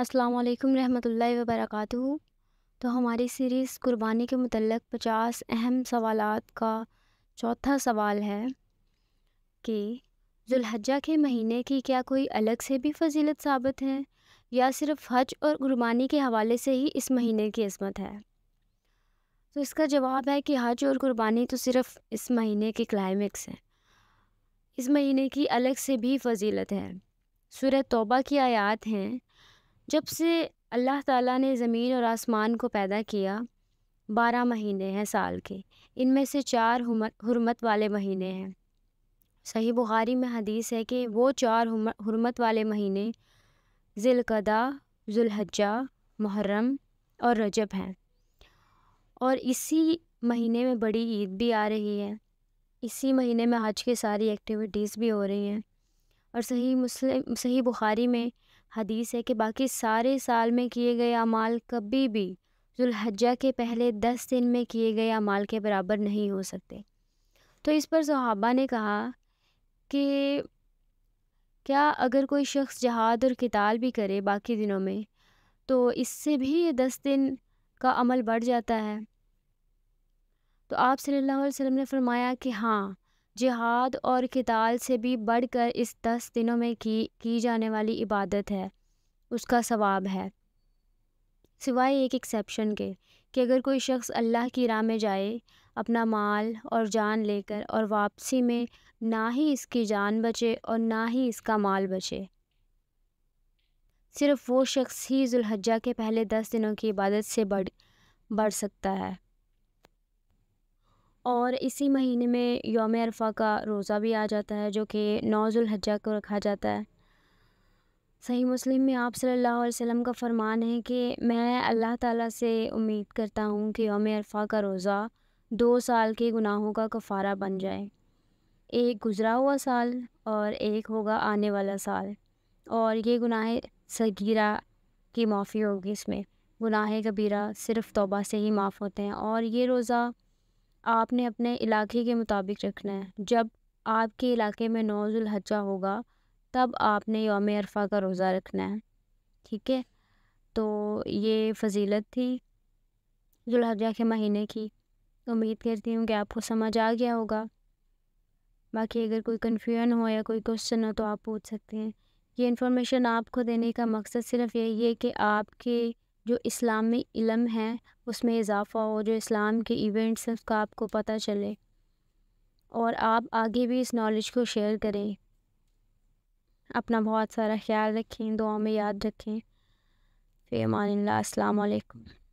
अस्सलाम रहमतुल्लाहि व तो हमारी सीरीज़ कुर्बानी के मतलब पचास अहम सवाल का चौथा सवाल है कि जुल्हजा के महीने की क्या कोई अलग से भी फजीलत साबित है या सिर्फ हज और कुर्बानी के हवाले से ही इस महीने की इसमत है तो इसका जवाब है कि हज और कुर्बानी तो सिर्फ इस महीने के क्लाइमेक्स हैं इस महीने की अलग से भी फजीलत है सूरह तौबा की आयात हैं जब से अल्लाह ताला ने ज़मीन और आसमान को पैदा किया बारह महीने हैं साल के इनमें से चार हरमत वाले महीने हैं सही बुखारी में हदीस है कि वो चार हरमत वाले महीने ज़िलकदा जुल्हजा मुहर्रम और रजब हैं और इसी महीने में बड़ी ईद भी आ रही है इसी महीने में हज की सारी एक्टिविटीज़ भी हो रही हैं और सही मुस्लिम सही बुखारी में हदीस है कि बाकी सारे साल में किए गए अमाल कभी भी जुल्हज्जा के पहले दस दिन में किए गए अमाल के बराबर नहीं हो सकते तो इस पर सहाबा ने कहा कि क्या अगर कोई शख्स जहाद और किताल भी करे बाकी दिनों में तो इससे भी ये दस दिन का अमल बढ़ जाता है तो आप सल्लल्लाहु अलैहि वसल्लम ने फरमाया कि हाँ जिहाद और किताल से भी बढ़कर इस दस दिनों में की की जाने वाली इबादत है उसका सवाब है सिवाय एक एक्सेप्शन के कि अगर कोई शख्स अल्लाह की राह में जाए अपना माल और जान लेकर और वापसी में ना ही इसकी जान बचे और ना ही इसका माल बचे सिर्फ़ वो शख्स ही जुल्हज्जा के पहले दस दिनों की इबादत से बढ़ बढ़ सकता है और इसी महीने में योम अरफा का रोज़ा भी आ जाता है जो कि नौजुलहजा को रखा जाता है सही मुस्लिम में आप सल्लल्लाहु अलैहि वसल्लम का फ़रमान है कि मैं अल्लाह ताला से उम्मीद करता हूँ कि योम अरफा का रोज़ा दो साल के गुनाहों का कफ़ारा बन जाए एक गुज़रा हुआ साल और एक होगा आने वाला साल और ये गुनाह सगीरा की माफ़ी होगी इसमें गुनाह कबीरा सिर्फ़ तोबा से ही माफ़ होते हैं और ये रोज़ा आपने अपने इलाके के मुताबिक रखना है जब आपके इलाके में हजा होगा तब आपने योम अरफा का रोज़ा रखना है ठीक है तो ये फजीलत थी जुलहजा के महीने की उम्मीद करती हूँ कि आपको समझ आ गया होगा बाकी अगर कोई कन्फ्यूजन हो या कोई क्वेश्चन हो तो आप पूछ सकते हैं ये इन्फॉर्मेशन आपको देने का मकसद सिर्फ यही है कि आपके जो इस्लामी इलम है उसमें इजाफ़ा हो जो इस्लाम के इवेंट्स हैं उसका आपको पता चले और आप आगे भी इस नॉलेज को शेयर करें अपना बहुत सारा ख्याल रखें दुआ में याद रखें फेमान अमान अल्लाम